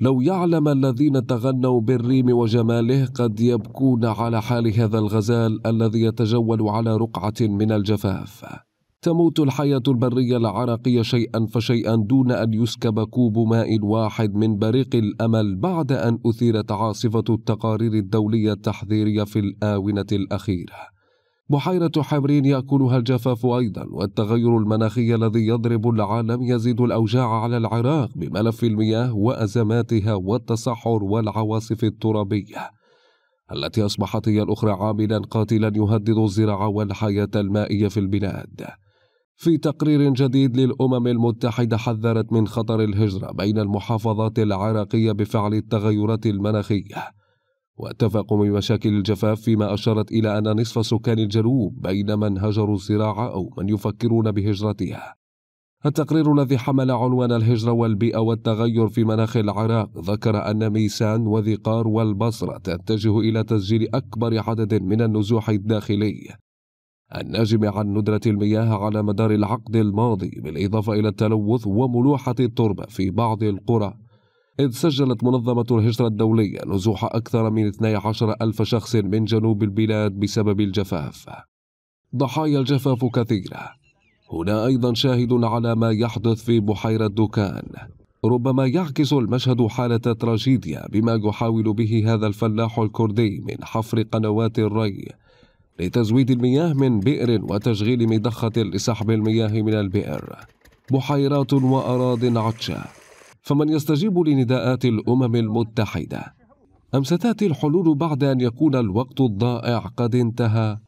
لو يعلم الذين تغنوا بالريم وجماله قد يبكون على حال هذا الغزال الذي يتجول على رقعه من الجفاف تموت الحياه البريه العراقيه شيئا فشيئا دون ان يسكب كوب ماء واحد من بريق الامل بعد ان اثيرت عاصفه التقارير الدوليه التحذيريه في الاونه الاخيره بحيرة حمرين يأكلها الجفاف أيضا والتغير المناخي الذي يضرب العالم يزيد الأوجاع على العراق بملف المياه وأزماتها والتصحر والعواصف الترابية التي أصبحت هي الأخرى عاملا قاتلا يهدد الزراعة والحياة المائية في البلاد في تقرير جديد للأمم المتحدة حذرت من خطر الهجرة بين المحافظات العراقية بفعل التغيرات المناخية والتفاقم مشاكل الجفاف فيما أشارت إلى أن نصف سكان الجنوب بين من هجروا الزراعة أو من يفكرون بهجرتها التقرير الذي حمل عنوان الهجرة والبيئة والتغير في مناخ العراق ذكر أن ميسان وذقار والبصرة تتجه إلى تسجيل أكبر عدد من النزوح الداخلي الناجم عن ندرة المياه على مدار العقد الماضي بالإضافة إلى التلوث وملوحة التربة في بعض القرى إذ سجلت منظمة الهجرة الدولية نزوح أكثر من 12 ألف شخص من جنوب البلاد بسبب الجفاف ضحايا الجفاف كثيرة هنا أيضا شاهد على ما يحدث في بحيرة دوكان ربما يعكس المشهد حالة تراجيديا بما يحاول به هذا الفلاح الكردي من حفر قنوات الري لتزويد المياه من بئر وتشغيل مضخة لسحب المياه من البئر بحيرات وأراض عطشة فمن يستجيب لنداءات الامم المتحده ام ستاتي الحلول بعد ان يكون الوقت الضائع قد انتهى